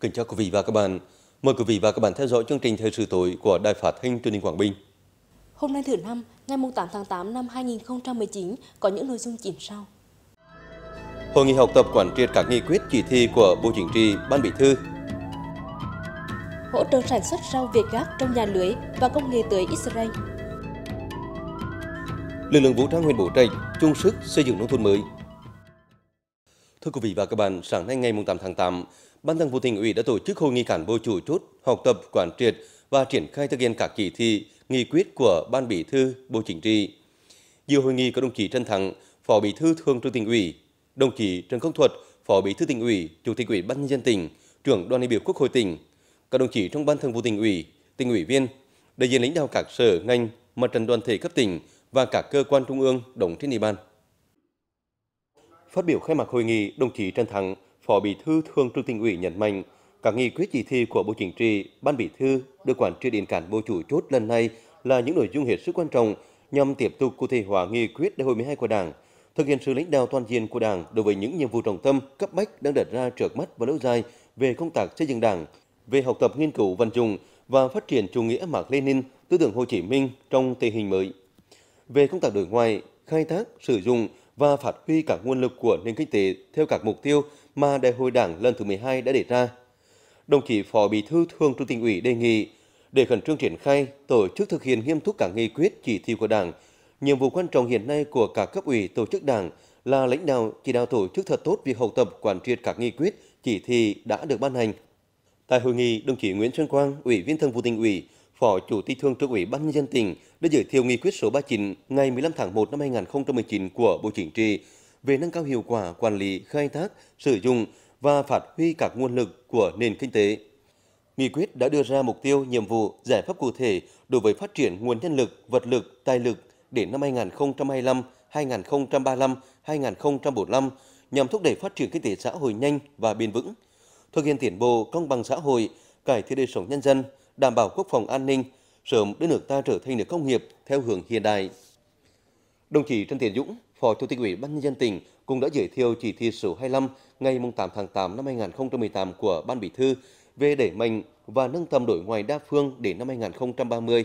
Kính chào quý vị và các bạn. Mời quý vị và các bạn theo dõi chương trình Thời sự tối của Đài Phát thanh Truyền hình Quảng Bình. Hôm nay thứ năm, ngày 8 tháng 8 năm 2019 có những nội dung chính sau. Hội nghị học tập quán triệt các nghị quyết chỉ thị của Bộ Chính trị, Ban Bí thư. Hỗ trợ sản xuất rau Việt Gáp trong nhà lưới và công nghệ tưới Israel. Lực lượng vũ trang huyện Bố Trạch chung sức xây dựng nông thôn mới Thưa quý vị và các bạn, sáng nay ngày 8 tháng 8, Ban Thường vụ Tỉnh ủy đã tổ chức hội nghị cán bộ chủ chốt, học tập quán triệt và triển khai thực hiện các chỉ thị, nghị quyết của Ban Bí thư, Bộ Chính trị. Dự hội nghị có đồng chí Trần Thắng, Phó Bí thư Thường trực Tỉnh ủy, đồng chí Trần Công Thuật, Phó Bí thư Tỉnh ủy, Chủ tịch Ủy ban nhân dân tỉnh, trưởng đoàn đại biểu Quốc hội tỉnh, các đồng chí trong Ban Thường vụ Tỉnh ủy, tỉnh ủy viên, đại diện lãnh đạo các sở ngành, mặt trận đoàn thể cấp tỉnh và các cơ quan trung ương đóng trên địa bàn. Phát biểu khai mạc hội nghị, đồng chí Trần Thắng, Phó Bí thư Thường trực tỉnh ủy nhấn mạnh, các nghị quyết chỉ thị của Bộ Chính trị, Ban Bí thư được quản trị điện cán bộ chủ chốt lần này là những nội dung hết sức quan trọng nhằm tiếp tục cụ thể hóa nghị quyết Đại hội 12 của Đảng, thực hiện sự lãnh đạo toàn diện của Đảng đối với những nhiệm vụ trọng tâm cấp bách đang đặt ra trước mắt và lâu dài về công tác xây dựng Đảng, về học tập nghiên cứu vận dụng và phát triển chủ nghĩa Mạc Lênin, tư tưởng Hồ Chí Minh trong tình hình mới. Về công tác đối ngoại, khai thác, sử dụng và phát huy cả nguồn lực của nền kinh tế theo các mục tiêu mà Đại hội Đảng lần thứ 12 đã đề ra. Đồng chí Phó Bí thư Thường trực tỉnh ủy đề nghị để khẩn trương triển khai, tổ chức thực hiện nghiêm túc cả nghị quyết chỉ thị của Đảng. Nhiệm vụ quan trọng hiện nay của cả cấp ủy tổ chức Đảng là lãnh đạo chỉ đạo tổ chức thật tốt việc học tập quán triệt các nghị quyết chỉ thị đã được ban hành. Tại hội nghị, đồng chí Nguyễn Xuân Quang, Ủy viên Thường vụ tỉnh ủy, Phó Chủ tịch Thường trực Ủy ban nhân dân tỉnh đã giới thiệu nghị quyết số 39 ngày 15 tháng 1 năm 2019 của Bộ Chính trị về nâng cao hiệu quả quản lý, khai thác, sử dụng và phát huy các nguồn lực của nền kinh tế. Nghị quyết đã đưa ra mục tiêu, nhiệm vụ, giải pháp cụ thể đối với phát triển nguồn nhân lực, vật lực, tài lực đến năm 2025, 2035, 2045 nhằm thúc đẩy phát triển kinh tế xã hội nhanh và bền vững, thực hiện tiến bộ công bằng xã hội, cải thiện đời sống nhân dân – đảm bảo quốc phòng an ninh, sớm đưa nước ta trở thành nước công nghiệp theo hướng hiện đại. Đồng chí Trần Tiến Dũng, Phó Chủ tịch Ủy ban nhân dân tỉnh cũng đã giới thiệu chỉ thị số 25 ngày 8 tháng 8 năm 2018 của Ban Bí thư về đẩy mạnh và nâng tầm đổi ngoại đa phương đến năm 2030.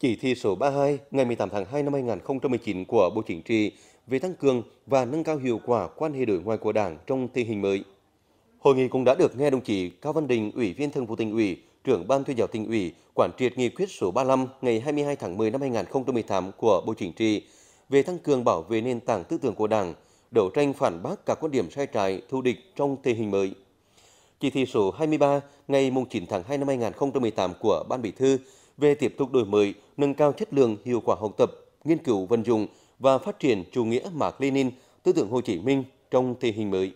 Chỉ thị số 32 ngày 18 tháng 2 năm 2019 của Bộ Chính trị về tăng cường và nâng cao hiệu quả quan hệ đối ngoại của Đảng trong tình hình mới. Hội nghị cũng đã được nghe đồng chí Cao Văn Đình, Ủy viên Thường vụ Tỉnh ủy, trưởng Ban tuyên giáo tỉnh ủy quản triệt nghị quyết số 35 ngày 22 tháng 10 năm 2018 của Bộ Chính trị về tăng cường bảo vệ nền tảng tư tưởng của Đảng, đấu tranh phản bác các quan điểm sai trái, thù địch trong tình hình mới. Chỉ thị số 23 ngày 9 tháng 2 năm 2018 của Ban Bí thư về tiếp tục đổi mới, nâng cao chất lượng, hiệu quả học tập, nghiên cứu vận dụng và phát triển chủ nghĩa Mạc Lênin, tư tưởng Hồ Chí Minh trong tình hình mới.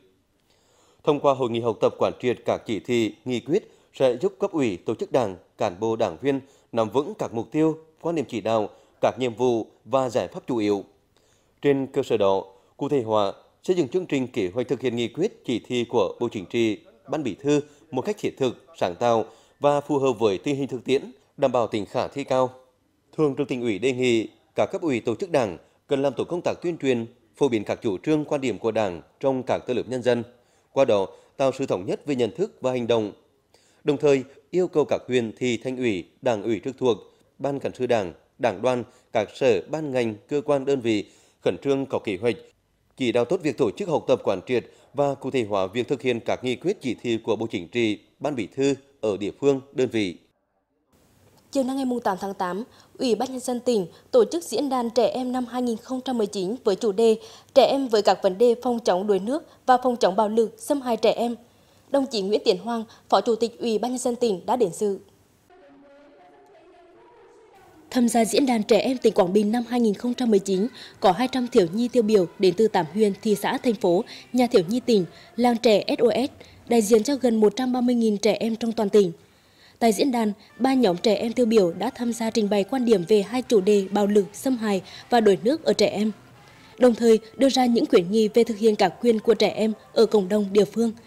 Thông qua hội nghị học tập quản triệt các chỉ thị, nghị quyết sẽ giúp cấp ủy, tổ chức đảng, cán bộ đảng viên nắm vững các mục tiêu, quan điểm chỉ đạo, các nhiệm vụ và giải pháp chủ yếu. Trên cơ sở đó, cụ thể hóa xây dựng chương trình kế hoạch thực hiện nghị quyết chỉ thị của Bộ Chính trị, Ban Bí thư một cách thiết thực, sáng tạo và phù hợp với tình hình thực tiễn, đảm bảo tính khả thi cao. Thường trực tỉnh ủy đề nghị các cấp ủy tổ chức đảng cần làm tổ công tác tuyên truyền, phổ biến các chủ trương quan điểm của đảng trong các tư lực nhân dân, qua đó tạo sự thống nhất về nhận thức và hành động đồng thời yêu cầu các huyện, thị, thanh ủy, đảng ủy trực thuộc, ban cán sự đảng, đảng đoàn, các sở, ban ngành, cơ quan đơn vị khẩn trương có kế hoạch, chỉ đạo tốt việc tổ chức học tập quán triệt và cụ thể hóa việc thực hiện các nghị quyết chỉ thị của Bộ Chính trị, Ban Bí thư ở địa phương, đơn vị. Chiều nay ngày 8 tháng 8, Ủy ban Nhân dân tỉnh tổ chức diễn đàn trẻ em năm 2019 với chủ đề Trẻ em với các vấn đề phòng chống đuối nước và phòng chống bạo lực xâm hại trẻ em đồng chí Nguyễn Tiến Hoàng, Phó Chủ tịch Ủy ban nhân dân tỉnh đã đến dự. Tham gia diễn đàn trẻ em tỉnh Quảng Bình năm 2019, có 200 thiếu nhi tiêu biểu đến từ 8 huyện, thị xã, thành phố, nhà thiếu nhi tỉnh, làng trẻ SOS, đại diện cho gần 130.000 trẻ em trong toàn tỉnh. Tại diễn đàn, ba nhóm trẻ em tiêu biểu đã tham gia trình bày quan điểm về hai chủ đề bạo lực, xâm hại và đổi nước ở trẻ em, đồng thời đưa ra những khuyến nghị về thực hiện cả quyền của trẻ em ở cộng đồng địa phương –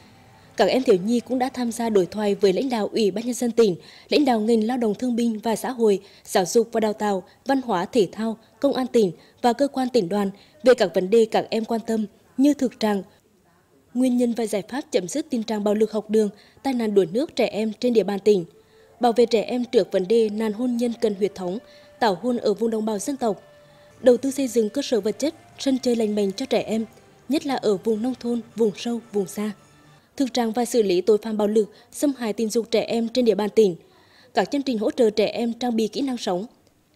các em thiếu nhi cũng đã tham gia đối thoại với lãnh đạo Ủy ban nhân dân tỉnh, lãnh đạo ngành lao động thương binh và xã hội, giáo dục và đào tạo, văn hóa thể thao, công an tỉnh và cơ quan tỉnh đoàn về các vấn đề các em quan tâm như thực trạng, nguyên nhân và giải pháp chấm dứt tình trạng bạo lực học đường, tai nạn đuối nước trẻ em trên địa bàn tỉnh, bảo vệ trẻ em trước vấn đề nàn hôn nhân cần huyết thống, tảo hôn ở vùng đồng bào dân tộc, đầu tư xây dựng cơ sở vật chất, sân chơi lành mạnh cho trẻ em, nhất là ở vùng nông thôn, vùng sâu, vùng xa thực trạng và xử lý tội phạm bạo lực, xâm hại tình dục trẻ em trên địa bàn tỉnh, các chương trình hỗ trợ trẻ em trang bị kỹ năng sống,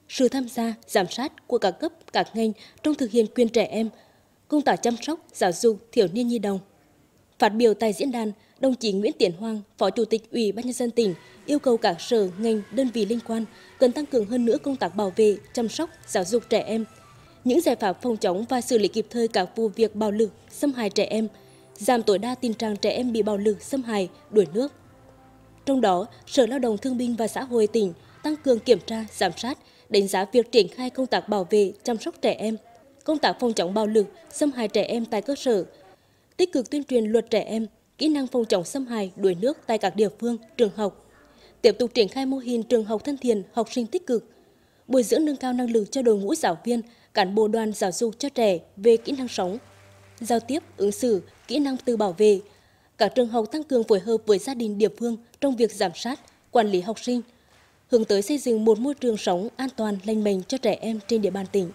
sự tham gia, giám sát của các cấp, các ngành trong thực hiện quyền trẻ em, công tác chăm sóc, giáo dục thiếu niên nhi đồng. Phát biểu tại diễn đàn, đồng chí Nguyễn Tiến Hoàng, Phó Chủ tịch Ủy ban nhân dân tỉnh yêu cầu các sở, ngành, đơn vị liên quan cần tăng cường hơn nữa công tác bảo vệ, chăm sóc, giáo dục trẻ em, những giải pháp phòng chống và xử lý kịp thời các vụ việc bạo lực, xâm hại trẻ em – giảm tối đa tình trạng trẻ em bị bạo lực, xâm hại, đuổi nước. Trong đó, Sở Lao động Thương binh và Xã hội tỉnh tăng cường kiểm tra, giám sát, đánh giá việc triển khai công tác bảo vệ, chăm sóc trẻ em, công tác phòng chống bạo lực, xâm hại trẻ em tại cơ sở, tích cực tuyên truyền luật trẻ em, kỹ năng phòng chống xâm hại, đuổi nước tại các địa phương, trường học. Tiếp tục triển khai mô hình trường học thân thiện, học sinh tích cực, bồi dưỡng nâng cao năng lực cho đội ngũ giáo viên, cán bộ đoàn giáo dục cho trẻ về kỹ năng sống, giao tiếp, ứng xử, kỹ năng tự bảo vệ. Các trường học tăng cường phối hợp với gia đình địa phương trong việc giám sát, quản lý học sinh, hướng tới xây dựng một môi trường sống an toàn, lành mạnh cho trẻ em trên địa bàn tỉnh.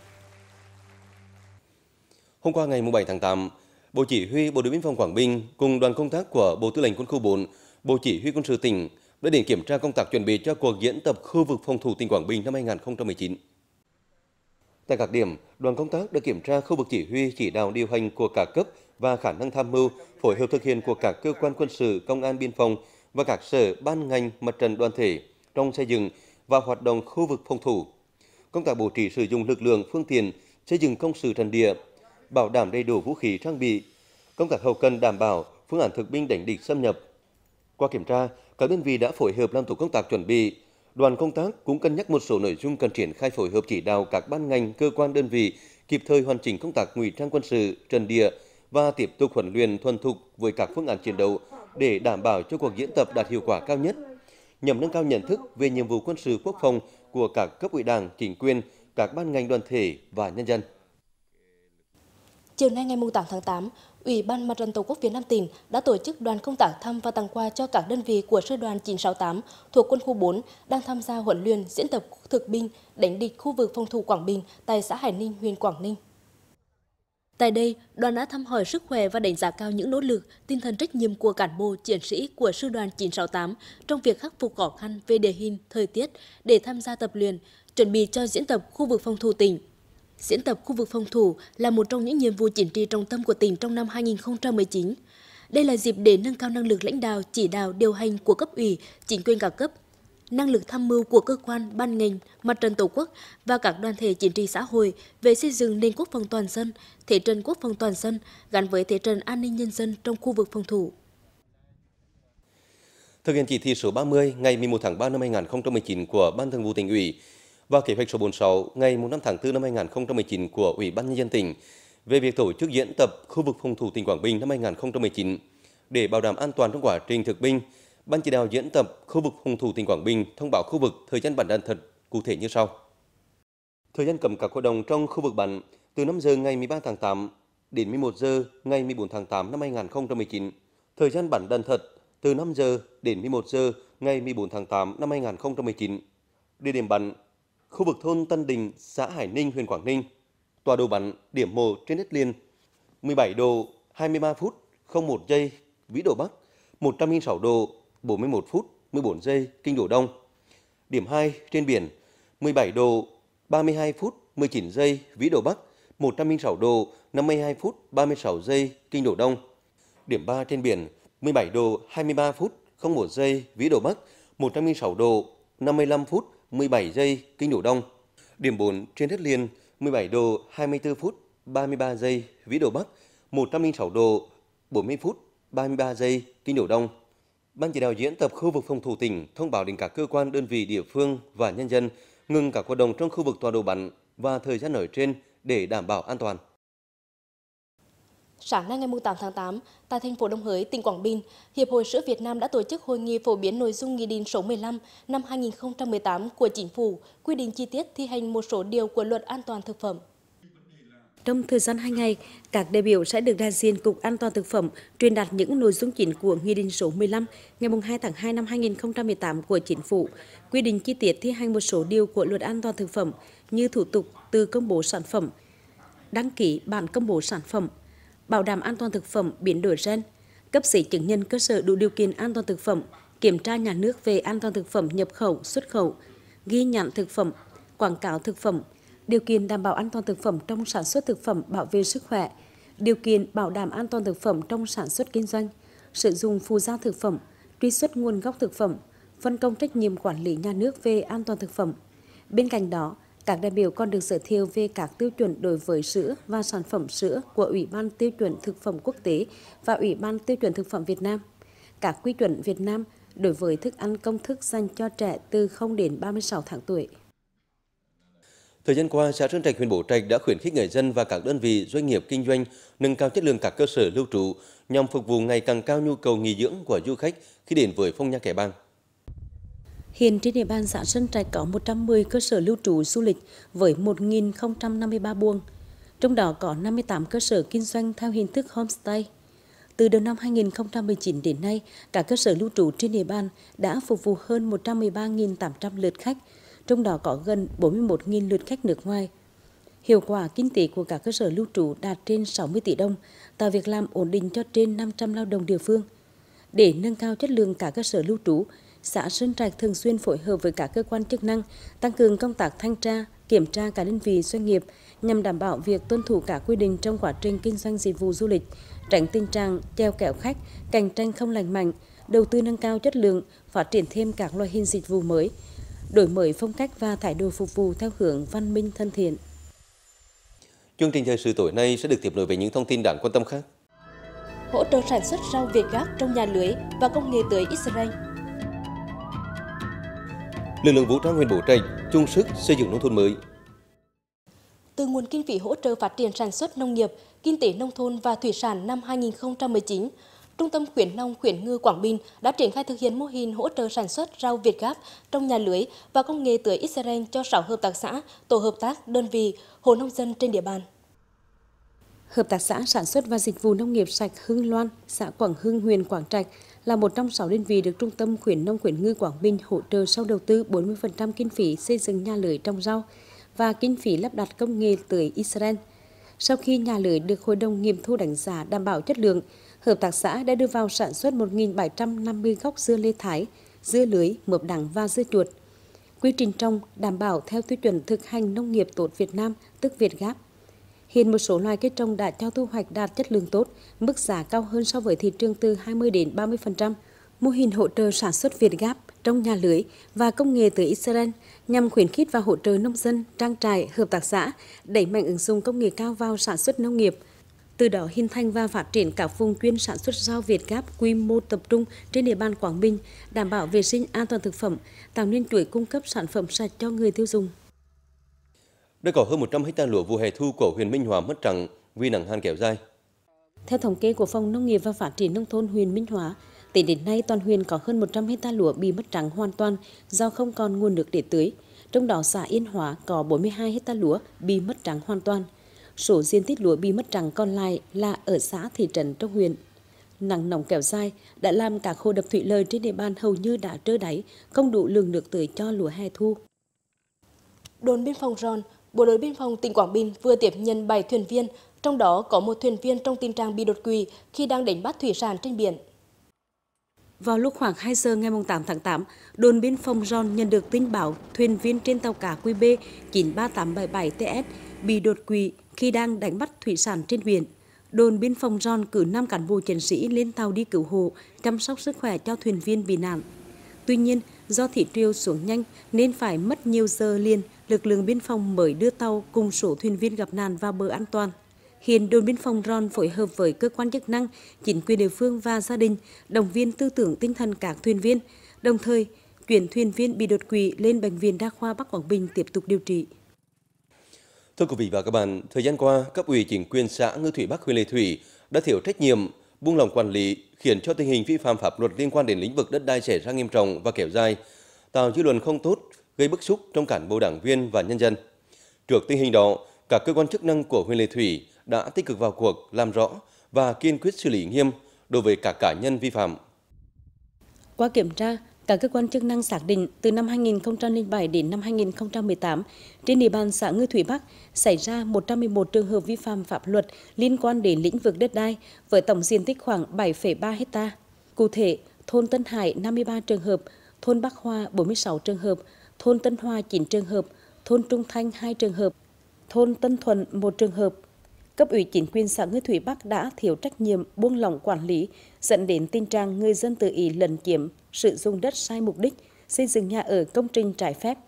Hôm qua ngày 7 tháng 8, Bộ Chỉ huy Bộ đội Biên phòng Quảng Bình cùng đoàn công tác của Bộ Tư lệnh Quân khu 4, Bộ Chỉ huy Quân sự tỉnh đã đến kiểm tra công tác chuẩn bị cho cuộc diễn tập khu vực phòng thủ tỉnh Quảng Bình năm 2019. Tại các điểm, đoàn công tác đã kiểm tra khu vực chỉ huy chỉ đạo điều hành của cả cấp và khả năng tham mưu, phối hợp thực hiện của các cơ quan quân sự, công an biên phòng và các sở, ban ngành, mặt trận đoàn thể trong xây dựng và hoạt động khu vực phòng thủ. Công tác bố trí sử dụng lực lượng, phương tiện, xây dựng công sự trận địa, bảo đảm đầy đủ vũ khí trang bị, công tác hậu cần đảm bảo phương án thực binh đánh địch xâm nhập. Qua kiểm tra, các đơn vị đã phối hợp làm tổ công tác chuẩn bị. Đoàn công tác cũng cân nhắc một số nội dung cần triển khai phối hợp chỉ đạo các ban ngành, cơ quan đơn vị kịp thời hoàn chỉnh công tác ngụy trang quân sự, trần địa, và tiếp tục huấn luyện thuần thục với các phương án chiến đấu để đảm bảo cho cuộc diễn tập đạt hiệu quả cao nhất, nhằm nâng cao nhận thức về nhiệm vụ quân sự quốc phòng của các cấp ủy đảng, chính quyền, các ban ngành đoàn thể và nhân dân. Chiều nay ngày 8 tháng 8, Ủy ban Mặt trận Tổ quốc Việt Nam tỉnh đã tổ chức đoàn công tác thăm và tặng quà cho các đơn vị của sư đoàn 968 thuộc quân khu 4 đang tham gia huấn luyện diễn tập thực binh đánh địch khu vực phòng thủ Quảng Bình tại xã Hải Ninh, huyện Quảng Ninh. Tại đây, đoàn đã thăm hỏi sức khỏe và đánh giá cao những nỗ lực, tinh thần trách nhiệm của cán bộ, chiến sĩ của sư đoàn 968 trong việc khắc phục khó khăn về địa hình, thời tiết để tham gia tập luyện, chuẩn bị cho diễn tập khu vực phòng thủ tỉnh. Diễn tập khu vực phòng thủ là một trong những nhiệm vụ chính trị trọng tâm của tỉnh trong năm 2019. Đây là dịp để nâng cao năng lực lãnh đạo, chỉ đạo, điều hành của cấp ủy, chính quyền các cấp, năng lực tham mưu của cơ quan, ban ngành, mặt trận tổ quốc và các đoàn thể chính trị xã hội về xây dựng nền quốc phòng toàn dân, thế trận quốc phòng toàn dân gắn với thế trận an ninh nhân dân trong khu vực phòng thủ. Thực hiện chỉ thị số 30 ngày 11 tháng 3 năm 2019 của Ban Thường vụ tỉnh ủy và kế hoạch số 46 ngày 5 tháng 4 năm 2019 của Ủy ban nhân dân tỉnh về việc tổ chức diễn tập khu vực phòng thủ tỉnh Quảng Bình năm 2019 để bảo đảm an toàn trong quá trình thực binh, Ban chỉ đạo diễn tập khu vực hùng thủ tỉnh Quảng Bình thông báo khu vực thời gian bản đạn thật cụ thể như sau. Thời gian cầm các hội đồng trong khu vực bản từ 5 giờ ngày 13 tháng 8 đến 11 giờ ngày 14 tháng 8 năm 2019. Thời gian bản đạn thật từ 5 giờ đến 11 giờ ngày 14 tháng 8 năm 2019. Địa điểm bản khu vực thôn Tân Đình, xã Hải Ninh, huyện Quảng Ninh. tòa đồ bản điểm mồ trên đất liền 17 độ 23 phút 01 giây vĩ độ Bắc, 106 độ 41 phút 14 giây kinh đổ Đông. Điểm 2 trên biển 17 độ 32 phút 19 giây vĩ độ Bắc, 106 độ 52 phút 36 giây kinh đổ Đông. Điểm 3 trên biển 17 độ 23 phút 01 giây vĩ độ Bắc, 106 độ 55 phút 17 giây kinh đổ Đông. Điểm 4 trên đất liền 17 độ 24 phút 33 giây vĩ độ Bắc, 106 độ 40 phút 33 giây kinh đổ Đông. Ban chỉ đạo diễn tập khu vực phòng thủ tỉnh thông báo đến các cơ quan, đơn vị địa phương và nhân dân ngừng các hoạt động trong khu vực tọa độ bắn và thời gian ở trên để đảm bảo an toàn. Sáng nay ngày 8 tháng 8, tại thành phố Đông Hới, tỉnh Quảng Bình, Hiệp hội sữa Việt Nam đã tổ chức hội nghị phổ biến nội dung Nghị định số 15 năm 2018 của Chính phủ quy định chi tiết thi hành một số điều của Luật An toàn thực phẩm. Trong thời gian 2 ngày, các đại biểu sẽ được đại diện Cục An toàn Thực phẩm truyền đạt những nội dung chính của Nghị định số 15 ngày 2 tháng 2 năm 2018 của Chính phủ, quy định chi tiết thi hành một số điều của Luật An toàn Thực phẩm như thủ tục từ công bố sản phẩm, đăng ký bản công bố sản phẩm, bảo đảm an toàn thực phẩm biến đổi gen, cấp giấy chứng nhận cơ sở đủ điều kiện an toàn thực phẩm, kiểm tra nhà nước về an toàn thực phẩm nhập khẩu, xuất khẩu, ghi nhãn thực phẩm, quảng cáo thực phẩm, điều kiện đảm bảo an toàn thực phẩm trong sản xuất thực phẩm bảo vệ sức khỏe, điều kiện bảo đảm an toàn thực phẩm trong sản xuất kinh doanh, sử dụng phụ gia thực phẩm, truy xuất nguồn gốc thực phẩm, phân công trách nhiệm quản lý nhà nước về an toàn thực phẩm. Bên cạnh đó, các đại biểu còn được giới thiệu về các tiêu chuẩn đối với sữa và sản phẩm sữa của Ủy ban Tiêu chuẩn Thực phẩm Quốc tế và Ủy ban Tiêu chuẩn Thực phẩm Việt Nam, các quy chuẩn Việt Nam đối với thức ăn công thức dành cho trẻ từ 0 đến 36 tháng tuổi. Thời gian qua, xã Sơn Trạch, huyện Bố Trạch đã khuyến khích người dân và các đơn vị doanh nghiệp kinh doanh nâng cao chất lượng các cơ sở lưu trú nhằm phục vụ ngày càng cao nhu cầu nghỉ dưỡng của du khách khi đến với phong nha kẻ bàng. Hiện trên địa bàn xã Sơn Trạch có 110 cơ sở lưu trú du lịch với 1.053 buông, trong đó có 58 cơ sở kinh doanh theo hình thức homestay. Từ đầu năm 2019 đến nay, cả cơ sở lưu trú trên địa bàn đã phục vụ hơn 113.800 lượt khách, trong đó có gần 41.000 lượt khách nước ngoài. Hiệu quả kinh tế của các cơ sở lưu trú đạt trên 60 tỷ đồng, tạo việc làm ổn định cho trên 500 lao động địa phương. Để nâng cao chất lượng cả cơ sở lưu trú, xã Sơn Trạch thường xuyên phối hợp với các cơ quan chức năng tăng cường công tác thanh tra, kiểm tra cả đơn vị doanh nghiệp nhằm đảm bảo việc tuân thủ cả quy định trong quá trình kinh doanh dịch vụ du lịch, tránh tình trạng treo kẹo khách, cạnh tranh không lành mạnh, đầu tư nâng cao chất lượng, phát triển thêm các loại hình dịch vụ mới, đổi mới phong cách và thái độ phục vụ theo hướng văn minh thân thiện. Chương trình thời sự tối nay sẽ được tiếp nối với những thông tin đáng quan tâm khác. Hỗ trợ sản xuất rau Việt gáp trong nhà lưới và công nghệ tới Israel. Lực lượng vũ trang huyện Bố Trạch chung sức xây dựng nông thôn mới. Từ nguồn kinh phí hỗ trợ phát triển sản xuất nông nghiệp, kinh tế nông thôn và thủy sản năm 2019, Trung tâm khuyến nông khuyến ngư Quảng Bình đã triển khai thực hiện mô hình hỗ trợ sản xuất rau Việt Gáp trong nhà lưới và công nghệ tưới Israel cho 6 hợp tác xã, tổ hợp tác, đơn vị, hộ nông dân trên địa bàn. Hợp tác xã sản xuất và dịch vụ nông nghiệp sạch Hưng Loan, xã Quảng Hưng, huyện Quảng Trạch là một trong 6 đơn vị được Trung tâm khuyến nông khuyến ngư Quảng Bình hỗ trợ sau đầu tư 40% kinh phí xây dựng nhà lưới trong rau và kinh phí lắp đặt công nghệ tưới Israel. Sau khi nhà lưới được Hội đồng nghiệm thu đánh giá đảm bảo chất lượng, hợp tác xã đã đưa vào sản xuất 1.750 gốc dưa lê thái, dưa lưới, mướp đắng và dưa chuột. Quy trình trồng đảm bảo theo tiêu chuẩn thực hành nông nghiệp tốt Việt Nam, tức Việt Gáp. Hiện một số loài cây trồng đã cho thu hoạch đạt chất lượng tốt, mức giá cao hơn so với thị trường từ 20 đến 30%. Mô hình hỗ trợ sản xuất Việt Gáp trong nhà lưới và công nghệ từ Israel nhằm khuyến khích và hỗ trợ nông dân, trang trại, hợp tác xã đẩy mạnh ứng dụng công nghệ cao vào sản xuất nông nghiệp – từ đó hình thành và phát triển các vùng chuyên sản xuất rau Việt Gáp quy mô tập trung trên địa bàn Quảng Bình, đảm bảo vệ sinh an toàn thực phẩm, tạo nên chuỗi cung cấp sản phẩm sạch cho người tiêu dùng. Đã có hơn 100 hecta lúa vụ hè thu của huyện Minh hòa mất trắng vì nắng hạn kéo dài. Theo thống kê của Phòng Nông nghiệp và Phát triển Nông thôn huyện Minh Hóa, tính đến nay toàn huyện có hơn 100 hecta lúa bị mất trắng hoàn toàn do không còn nguồn nước để tưới. Trong đó xã Yên hòa có 42 hecta lúa bị mất trắng hoàn toàn – Số diện tích lúa bị mất trắng còn lại là ở xã thị trấn trong huyện. Nắng nóng kéo dài đã làm cả khu đập thủy lợi trên địa bàn hầu như đã trơ đáy, không đủ lượng nước tưới cho lúa hè thu. Đồn biên phòng Ròn, Bộ đội biên phòng tỉnh Quảng Bình vừa tiếp nhận 7 thuyền viên, trong đó có một thuyền viên trong tình trạng bị đột quỵ khi đang đánh bắt thủy sản trên biển. Vào lúc khoảng 2 giờ ngày 8 tháng 8, đồn biên phòng Ron nhận được tin báo thuyền viên trên tàu cá QB 93877 TS bị đột quỵ khi đang đánh bắt thủy sản trên biển, đồn biên phòng Giòn cử 5 cán bộ chiến sĩ lên tàu đi cứu hộ, chăm sóc sức khỏe cho thuyền viên bị nạn. Tuy nhiên, do thị triều xuống nhanh nên phải mất nhiều giờ liền, lực lượng biên phòng mới đưa tàu cùng số thuyền viên gặp nạn vào bờ an toàn. Hiện đồn biên phòng Ron phối hợp với cơ quan chức năng, chính quyền địa phương và gia đình, động viên tư tưởng tinh thần các thuyền viên, đồng thời chuyển thuyền viên bị đột quỵ lên Bệnh viện Đa khoa Bắc Quảng Bình tiếp tục điều trị. Thưa quý vị và các bạn, thời gian qua, cấp ủy chính quyền xã Ngư Thủy Bắc huyện lê Thủy đã thiếu trách nhiệm, buông lỏng quản lý khiến cho tình hình vi phạm pháp luật liên quan đến lĩnh vực đất đai xảy ra nghiêm trọng và kéo dài, tạo dư luận không tốt, gây bức xúc trong cán bộ đảng viên và nhân dân. Trước tình hình đó, các cơ quan chức năng của huyện lê Thủy đã tích cực vào cuộc làm rõ và kiên quyết xử lý nghiêm đối với cả cá nhân vi phạm. Qua kiểm tra, các cơ quan chức năng xác định từ năm 2007 đến năm 2018, trên địa bàn xã Ngư Thủy Bắc xảy ra 111 trường hợp vi phạm pháp luật liên quan đến lĩnh vực đất đai với tổng diện tích khoảng 7,3 hecta. Cụ thể, thôn Tân Hải 53 trường hợp, thôn Bắc Hoa 46 trường hợp, thôn Tân Hoa 9 trường hợp, thôn Trung Thanh 2 trường hợp, thôn Tân Thuận 1 trường hợp, cấp ủy chính quyền xã Ngư Thủy Bắc đã thiếu trách nhiệm buông lỏng quản lý, dẫn đến tình trạng người dân tự ý lần chiếm, sử dụng đất sai mục đích, xây dựng nhà ở công trình trái phép.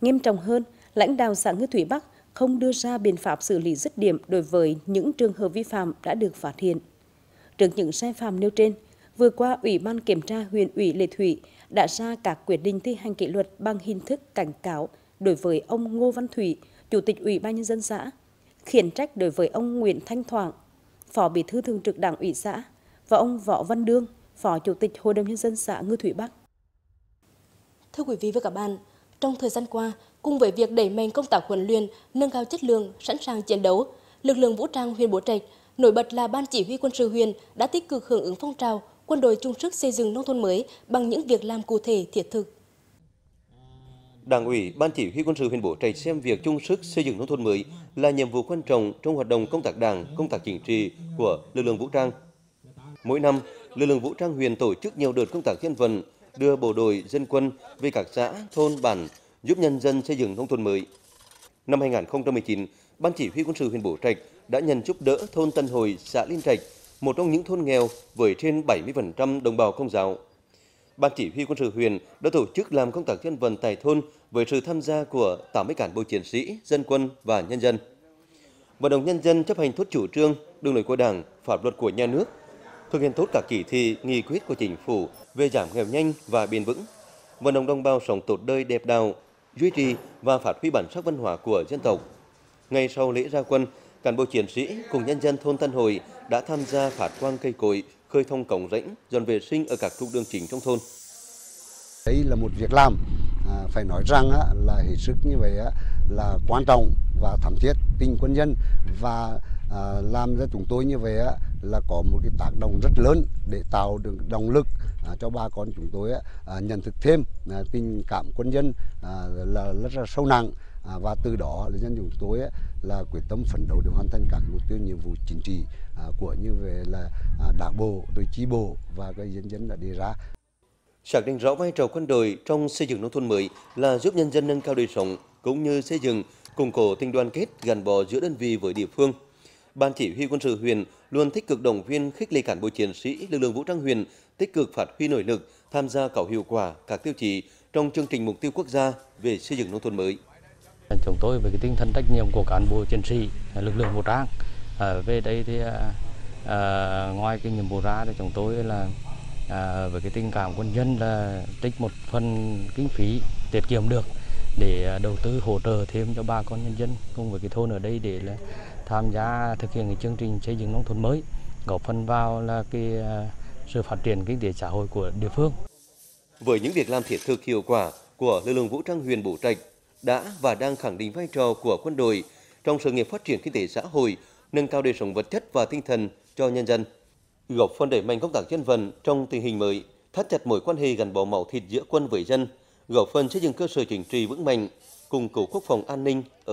Nghiêm trọng hơn, lãnh đạo xã Ngư Thủy Bắc không đưa ra biện pháp xử lý dứt điểm đối với những trường hợp vi phạm đã được phát hiện. Trước những sai phạm nêu trên, vừa qua Ủy ban Kiểm tra huyện ủy Lệ Thủy đã ra các quyết định thi hành kỷ luật bằng hình thức cảnh cáo đối với ông Ngô Văn Thủy, Chủ tịch Ủy ban Nhân dân xã, khiển trách đối với ông Nguyễn Thanh Thoảng, Phó Bí thư Thường trực Đảng ủy xã và ông Võ Văn Đương, Phó Chủ tịch Hội đồng Nhân dân xã Ngư Thủy Bắc. Thưa quý vị và các bạn, trong thời gian qua, cùng với việc đẩy mạnh công tác huấn luyện, nâng cao chất lượng, sẵn sàng chiến đấu, lực lượng vũ trang huyện Bố Trạch, nổi bật là ban chỉ huy quân sự huyện đã tích cực hưởng ứng phong trào quân đội chung sức xây dựng nông thôn mới bằng những việc làm cụ thể thiết thực. Đảng ủy, Ban chỉ huy quân sự huyện Bố Trạch xem việc chung sức xây dựng nông thôn mới là nhiệm vụ quan trọng trong hoạt động công tác đảng, công tác chính trị của lực lượng vũ trang. Mỗi năm, lực lượng vũ trang huyện tổ chức nhiều đợt công tác dân vận, đưa bộ đội, dân quân về các xã, thôn, bản, giúp nhân dân xây dựng nông thôn mới. Năm 2019, Ban chỉ huy quân sự huyện Bố Trạch đã nhận giúp đỡ thôn Tân Hồi, xã Liên Trạch, một trong những thôn nghèo với trên 70% đồng bào công giáo. Ban chỉ huy quân sự huyện đã tổ chức làm công tác dân vận tại thôn với sự tham gia của 80 cán bộ chiến sĩ, dân quân và nhân dân. Vận động nhân dân chấp hành tốt chủ trương, đường lối của Đảng, pháp luật của nhà nước, thực hiện tốt các kỳ thi nghị quyết của chính phủ về giảm nghèo nhanh và bền vững, vận động đồng bào sống tốt đời đẹp đạo, duy trì và phát huy bản sắc văn hóa của dân tộc. Ngay sau lễ ra quân, cán bộ chiến sĩ cùng nhân dân thôn Tân Hội đã tham gia phát quang cây cối khơi thông cổng rãnh, dọn vệ sinh ở các trục đường chính trong thôn. Đây là một việc làm à, phải nói rằng á, là hết sức như vậy á, là quan trọng và thắm thiết tình quân dân và à, làm cho chúng tôi như vậy á, là có một cái tác động rất lớn để tạo được động lực à, cho bà con chúng tôi à, nhận thức thêm à, tình cảm quân dân à, là rất là sâu nặng à, và từ đó là nhân chúng tôi là quyết tâm phấn đấu để hoàn thành các mục tiêu nhiệm vụ chính trị À, của như về là à, đảng bộ, rồi chi bộ và cái dân dân đã đề ra. Xác định rõ vai trò quân đội trong xây dựng nông thôn mới là giúp nhân dân nâng cao đời sống cũng như xây dựng củng cố tình đoàn kết gắn bó giữa đơn vị với địa phương. Ban chỉ huy quân sự huyện luôn tích cực động viên khích lệ cán bộ chiến sĩ lực lượng vũ trang huyện tích cực phát huy nội lực, tham gia có hiệu quả các tiêu chí trong chương trình mục tiêu quốc gia về xây dựng nông thôn mới. Chúng tôi với cái tinh thần trách nhiệm của cán bộ chiến sĩ lực lượng vũ trang ở ờ, về đây thì à, à, ngoài cái nhiệm vụ ra thì chúng tôi là à, với cái tình cảm quân dân là tích một phần kinh phí tiết kiệm được để à, đầu tư hỗ trợ thêm cho bà con nhân dân cùng với cái thôn ở đây để là tham gia thực hiện cái chương trình xây dựng nông thôn mới góp phần vào là cái à, sự phát triển kinh tế xã hội của địa phương. Với những việc làm thiết thực hiệu quả của lực lượng vũ trang huyện Bù Trạch đã và đang khẳng định vai trò của quân đội trong sự nghiệp phát triển kinh tế xã hội nâng cao đời sống vật chất và tinh thần cho nhân dân, góp phần đẩy mạnh công tác dân vận trong tình hình mới, thắt chặt mối quan hệ gắn bó máu thịt giữa quân với dân, góp phần xây dựng cơ sở chính trị vững mạnh, củng cố quốc phòng an ninh ở